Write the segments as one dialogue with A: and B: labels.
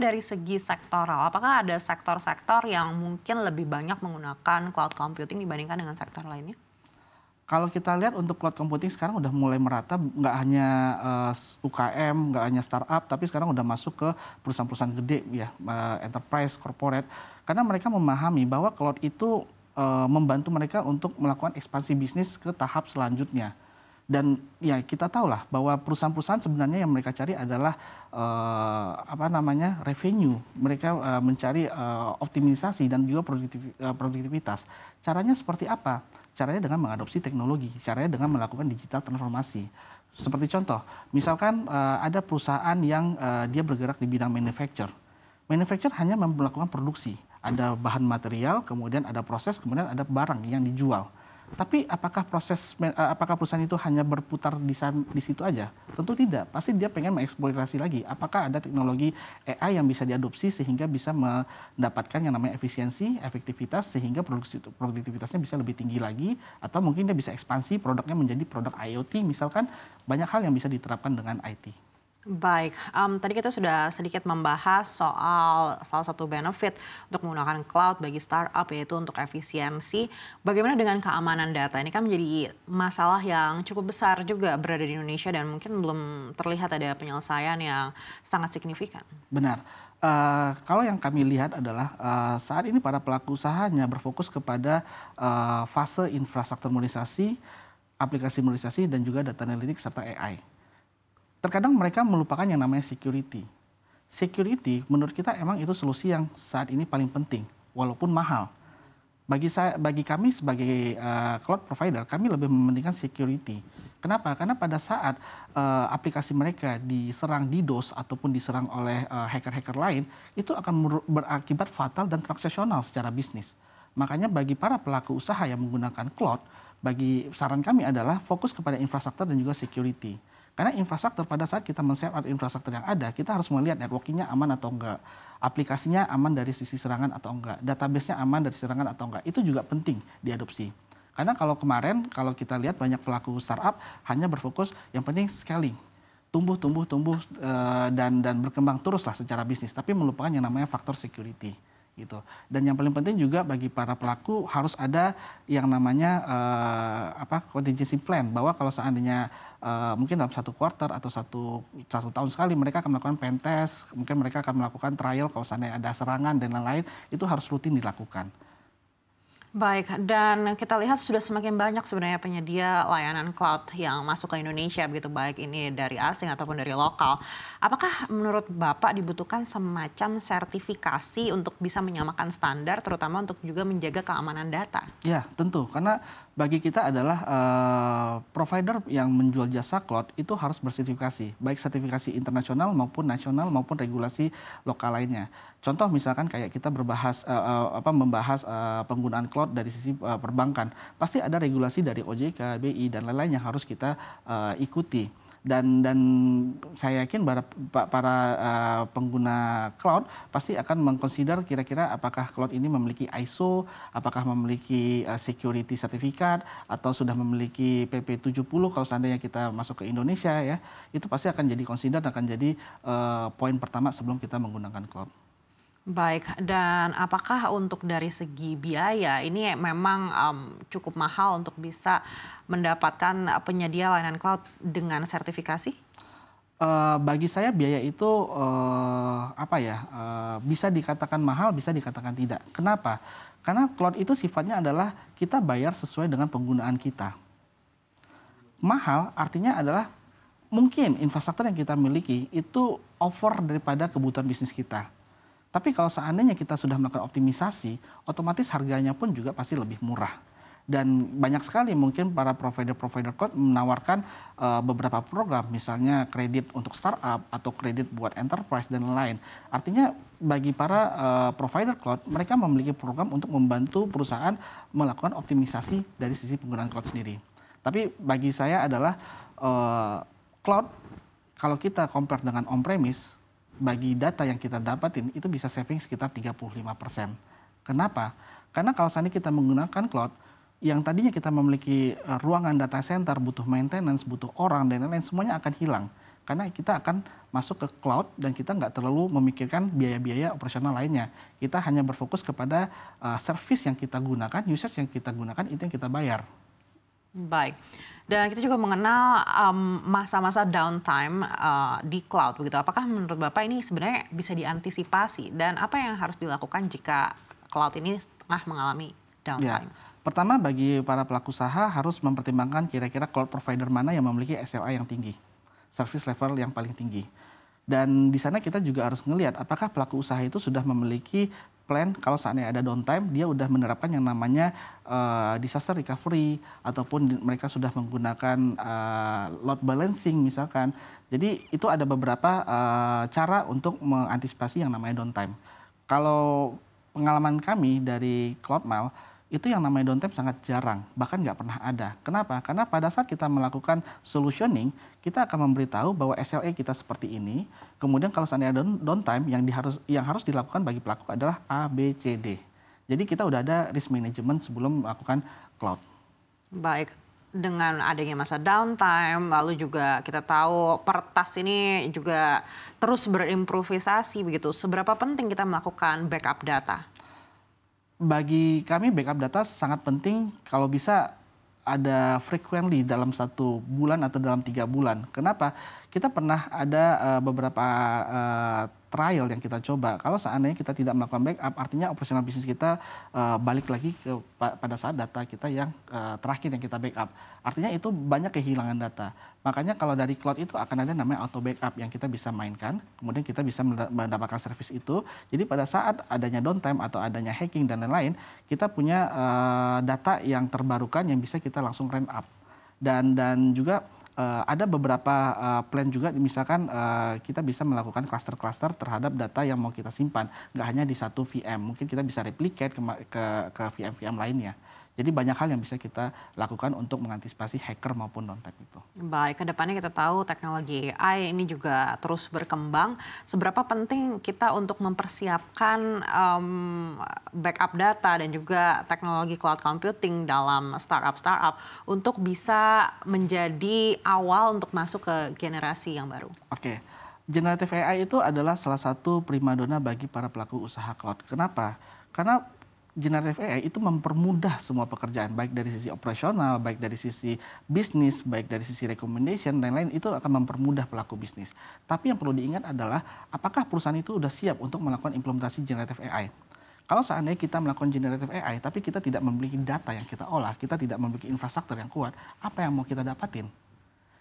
A: dari segi sektoral, apakah ada sektor-sektor yang mungkin lebih banyak menggunakan cloud computing dibandingkan dengan sektor lainnya?
B: Kalau kita lihat untuk cloud computing sekarang udah mulai merata, nggak hanya uh, eh, UKM, nggak hanya startup, tapi sekarang udah masuk ke perusahaan-perusahaan gede ya, uh, enterprise, corporate, karena mereka memahami bahwa cloud itu uh, membantu mereka untuk melakukan ekspansi bisnis ke tahap selanjutnya dan ya kita tahu lah bahwa perusahaan-perusahaan sebenarnya yang mereka cari adalah uh, apa namanya revenue mereka uh, mencari uh, optimisasi dan juga produktiv produktivitas caranya seperti apa caranya dengan mengadopsi teknologi caranya dengan melakukan digital transformasi seperti contoh misalkan uh, ada perusahaan yang uh, dia bergerak di bidang manufacture manufacture hanya melakukan produksi ada bahan material kemudian ada proses kemudian ada barang yang dijual tapi apakah proses eh, apakah perusahaan itu hanya berputar di san, di situ aja? Tentu tidak. Pasti dia pengen mengeksplorasi lagi. Apakah ada teknologi AI yang bisa diadopsi sehingga bisa mendapatkan yang namanya efisiensi, efektivitas sehingga produktivitasnya bisa lebih tinggi lagi atau mungkin dia bisa ekspansi produknya menjadi produk IoT misalkan banyak hal yang bisa diterapkan dengan IT.
A: Baik, um, tadi kita sudah sedikit membahas soal salah satu benefit untuk menggunakan cloud bagi startup yaitu untuk efisiensi. Bagaimana dengan keamanan data? Ini kan menjadi masalah yang cukup besar juga berada di Indonesia dan mungkin belum terlihat ada penyelesaian yang sangat signifikan.
B: Benar. Uh, kalau yang kami lihat adalah uh, saat ini para pelaku usahanya berfokus kepada uh, fase infrastruktur modernisasi, aplikasi modernisasi dan juga data analitik serta AI terkadang mereka melupakan yang namanya security. Security menurut kita emang itu solusi yang saat ini paling penting, walaupun mahal. Bagi saya, bagi kami sebagai uh, cloud provider, kami lebih mementingkan security. Kenapa? Karena pada saat uh, aplikasi mereka diserang di DOS ataupun diserang oleh eh, hacker-hacker uh, lain, itu akan berakibat fatal dan transaksional secara bisnis. Makanya bagi para pelaku usaha yang menggunakan cloud, bagi saran kami adalah fokus kepada infrastruktur dan juga security. Karena infrastruktur pada saat kita men-save infrastruktur yang ada, kita harus melihat networkingnya aman atau enggak, aplikasinya aman dari sisi serangan atau enggak, databasenya aman dari serangan atau enggak. Itu juga penting diadopsi. Karena kalau kemarin kalau kita lihat banyak pelaku startup hanya berfokus yang penting scaling, tumbuh tumbuh tumbuh eh, dan dan berkembang teruslah secara bisnis, tapi melupakan yang namanya faktor security gitu. Dan yang paling penting juga bagi para pelaku harus ada yang namanya uh, apa contingency plan bahwa kalau seandainya uh, mungkin dalam satu quarter atau satu satu tahun sekali mereka akan melakukan pentest, mungkin mereka akan melakukan trial kalau seandainya ada serangan dan lain-lain itu harus rutin dilakukan.
A: Baik, dan kita lihat sudah semakin banyak sebenarnya penyedia layanan cloud yang masuk ke Indonesia begitu baik ini dari asing ataupun dari lokal. Apakah menurut Bapak dibutuhkan semacam sertifikasi untuk bisa menyamakan standar terutama untuk juga menjaga keamanan data?
B: Ya, tentu. Karena bagi kita adalah uh, provider yang menjual jasa cloud itu harus bersertifikasi, baik sertifikasi internasional maupun nasional maupun regulasi lokal lainnya. Contoh misalkan kayak kita berbahas uh, uh, apa membahas uh, penggunaan cloud dari sisi uh, perbankan, pasti ada regulasi dari OJK, BI dan lain-lain yang harus kita uh, ikuti dan dan saya yakin para para uh, pengguna cloud pasti akan mengconsider kira-kira apakah cloud ini memiliki ISO, apakah memiliki uh, security sertifikat atau sudah memiliki PP70 kalau seandainya kita masuk ke Indonesia ya. Itu pasti akan jadi consider akan jadi uh, poin pertama sebelum kita menggunakan cloud.
A: Baik, dan apakah untuk dari segi biaya ini memang um, cukup mahal untuk bisa mendapatkan penyedia layanan cloud dengan sertifikasi?
B: Uh, bagi saya biaya itu uh, apa ya uh, bisa dikatakan mahal, bisa dikatakan tidak. Kenapa? Karena cloud itu sifatnya adalah kita bayar sesuai dengan penggunaan kita. Mahal artinya adalah mungkin infrastruktur yang kita miliki itu over daripada kebutuhan bisnis kita tapi kalau seandainya kita sudah melakukan optimisasi, otomatis harganya pun juga pasti lebih murah. Dan banyak sekali mungkin para provider-provider cloud menawarkan uh, beberapa program, misalnya kredit untuk startup atau kredit buat enterprise dan lain-lain. Artinya bagi para uh, provider cloud, mereka memiliki program untuk membantu perusahaan melakukan optimisasi dari sisi penggunaan cloud sendiri. Tapi bagi saya adalah uh, cloud kalau kita compare dengan on-premise, bagi data yang kita dapatin itu bisa saving sekitar 35%. persen. Kenapa? Karena kalau seandainya kita menggunakan cloud, yang tadinya kita memiliki eh, ruangan data center, butuh maintenance, butuh orang, dan lain-lain, semuanya akan hilang. Karena kita akan masuk ke cloud dan kita nggak terlalu memikirkan biaya-biaya operasional lainnya. Kita hanya berfokus kepada uh, service yang kita gunakan, users yang kita gunakan, itu yang kita bayar.
A: Baik. Dan kita juga mengenal um, masa-masa um, downtime uh, di cloud begitu. Apakah menurut Bapak ini sebenarnya bisa diantisipasi dan apa yang harus dilakukan jika cloud ini tengah mengalami ya. downtime? Ya.
B: Pertama bagi para pelaku usaha harus mempertimbangkan kira-kira cloud provider mana yang memiliki SLA e yang tinggi, service level yang paling tinggi. Dan di sana kita juga harus melihat apakah pelaku usaha itu sudah memiliki plan kalau saatnya ada downtime dia sudah menerapkan yang namanya uh, disaster recovery ataupun mereka sudah menggunakan uh, load balancing misalkan. Jadi itu ada beberapa uh, cara untuk mengantisipasi yang namanya downtime. Kalau pengalaman kami dari CloudMile itu yang namanya downtime sangat jarang, bahkan nggak pernah ada. Kenapa? Karena pada saat kita melakukan solutioning, kita akan memberitahu bahwa SLA e kita seperti ini. Kemudian kalau seandainya ada downtime yang diharus yang harus dilakukan bagi pelaku adalah A, B, C, D. Jadi kita udah ada risk management sebelum melakukan cloud.
A: Baik, dengan adanya masa downtime, lalu juga kita tahu pertas ini juga terus berimprovisasi begitu. Seberapa penting kita melakukan backup data?
B: bagi kami backup data sangat penting kalau bisa ada frequently dalam satu bulan atau dalam tiga bulan. Kenapa? Kita pernah ada uh, beberapa uh, trial yang kita coba. Kalau seandainya kita tidak melakukan backup, artinya operasional bisnis kita uh, balik lagi ke pada saat data kita yang uh, terakhir yang kita backup. Artinya itu banyak kehilangan data. Makanya kalau dari cloud itu akan ada namanya auto backup yang kita bisa mainkan, kemudian kita bisa mendapatkan service itu. Jadi pada saat adanya downtime atau adanya hacking dan lain-lain, kita punya uh, data yang terbarukan yang bisa kita langsung rent up. Dan dan juga uh, ada beberapa uh, plan juga misalkan uh, kita bisa melakukan cluster-cluster terhadap data yang mau kita simpan nggak hanya di satu VM mungkin kita bisa replicate ke ke, ke VM VM lainnya jadi banyak hal yang bisa kita lakukan untuk mengantisipasi hacker maupun non-tech itu.
A: Baik, kedepannya kita tahu teknologi AI ini juga terus berkembang. Seberapa penting kita untuk mempersiapkan um, backup data dan juga teknologi cloud computing dalam startup-startup untuk bisa menjadi awal untuk masuk ke generasi yang baru?
B: Oke. Okay generative AI itu adalah salah satu primadona bagi para pelaku usaha cloud. Kenapa? Karena Generative AI itu mempermudah semua pekerjaan baik dari sisi operasional, baik dari sisi bisnis, baik dari sisi recommendation dan lain-lain itu akan mempermudah pelaku bisnis. Tapi yang perlu diingat adalah apakah perusahaan itu sudah siap untuk melakukan implementasi generative AI? Kalau seandainya kita melakukan generative AI tapi kita tidak memiliki data yang kita olah, kita tidak memiliki infrastruktur yang kuat, apa yang mau kita dapatin?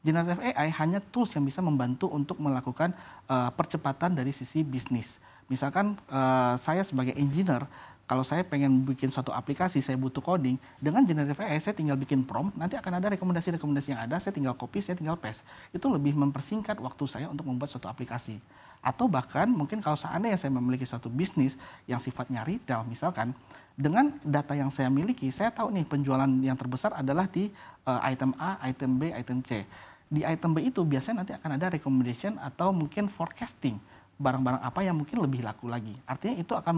B: Generative AI hanya tools yang bisa membantu untuk melakukan uh, percepatan dari sisi bisnis. Misalkan uh, saya sebagai engineer kalau saya pengen bikin suatu aplikasi, saya butuh coding, dengan generative AI saya tinggal bikin prompt, nanti akan ada rekomendasi-rekomendasi yang ada, saya tinggal copy, saya tinggal paste. Itu lebih mempersingkat waktu saya untuk membuat suatu aplikasi. Atau bahkan mungkin kalau seandainya saya memiliki suatu bisnis yang sifatnya retail misalkan, dengan data yang saya miliki, saya tahu nih penjualan yang terbesar adalah di uh, item A, item B, item C. Di item B itu biasanya nanti akan ada recommendation atau mungkin forecasting barang-barang apa yang mungkin lebih laku lagi. Artinya itu akan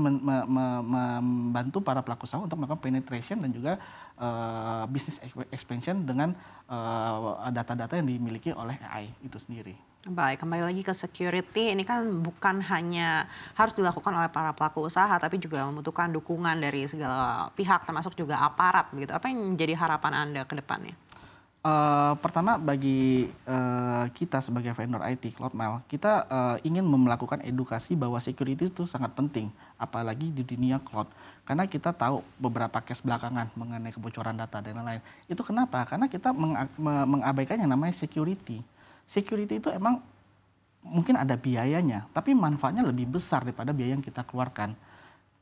B: membantu para pelaku usaha untuk melakukan penetration dan juga uh, business expansion dengan eh, data-data uh, yang dimiliki oleh AI itu sendiri.
A: Baik, kembali lagi ke security. Ini kan bukan hanya harus dilakukan oleh para pelaku usaha, tapi juga membutuhkan dukungan dari segala pihak, termasuk juga aparat. Begitu. Apa yang menjadi harapan Anda ke depannya?
B: Eh, pertama bagi uh, kita sebagai vendor IT Cloudmail, kita uh, ingin melakukan edukasi bahwa security itu sangat penting, apalagi di dunia cloud. Karena kita tahu beberapa case belakangan mengenai kebocoran data dan lain-lain. Itu kenapa? Karena kita meng mengabaikan yang namanya security. Security itu emang mungkin ada biayanya, tapi manfaatnya lebih besar daripada biaya yang kita keluarkan.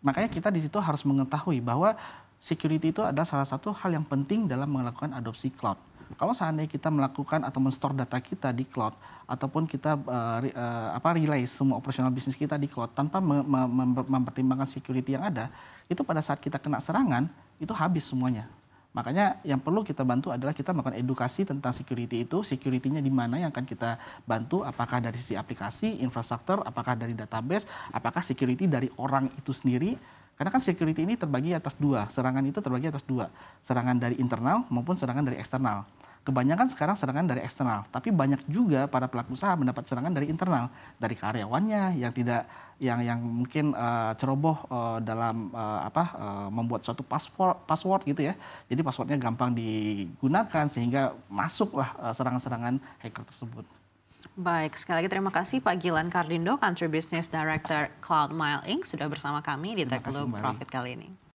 B: Makanya kita di situ harus mengetahui bahwa security itu adalah salah satu hal yang penting dalam melakukan adopsi cloud kalau seandainya kita melakukan atau menstore data kita di cloud ataupun kita uh, uh, apa relay semua operasional bisnis kita di cloud tanpa me me me mempertimbangkan security yang ada, itu pada saat kita kena serangan itu habis semuanya. Makanya yang perlu kita bantu adalah kita melakukan edukasi tentang security itu, security-nya di mana yang akan kita bantu, apakah dari sisi aplikasi, infrastruktur, apakah dari database, apakah security dari orang itu sendiri. Karena kan security ini terbagi atas dua, serangan itu terbagi atas dua, serangan dari internal maupun serangan dari eksternal. Kebanyakan sekarang serangan dari eksternal, tapi banyak juga para pelaku usaha mendapat serangan dari internal, dari karyawannya yang tidak yang yang mungkin uh, ceroboh uh, dalam uh, apa uh, membuat suatu password password gitu ya. Jadi passwordnya gampang digunakan sehingga masuklah serangan serangan-serangan hacker tersebut.
A: Baik, sekali lagi terima kasih Pak Gilan Kardindo, Country Business Director Cloud
B: Mile Inc. sudah bersama kami di Tech Profit kali ini.